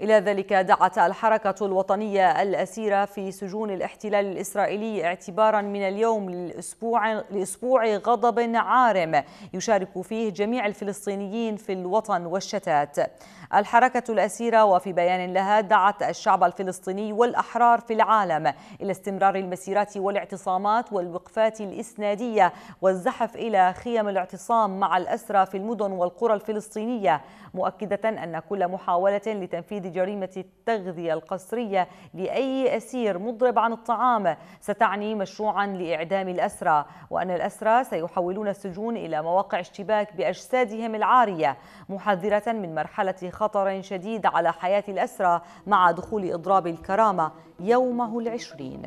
إلى ذلك دعت الحركة الوطنية الأسيرة في سجون الاحتلال الإسرائيلي اعتبارا من اليوم لأسبوع, لأسبوع غضب عارم يشارك فيه جميع الفلسطينيين في الوطن والشتات الحركة الأسيرة وفي بيان لها دعت الشعب الفلسطيني والأحرار في العالم إلى استمرار المسيرات والاعتصامات والوقفات الإسنادية والزحف إلى خيم الاعتصام مع الأسرى في المدن والقرى الفلسطينية مؤكدة أن كل محاولة لتنفيذ تحديد جريمة التغذية القسرية لأي أسير مضرب عن الطعام ستعني مشروعا لإعدام الأسرى وأن الأسرى سيحولون السجون إلى مواقع اشتباك بأجسادهم العارية محذرة من مرحلة خطر شديد على حياة الأسرى مع دخول إضراب الكرامة يومه العشرين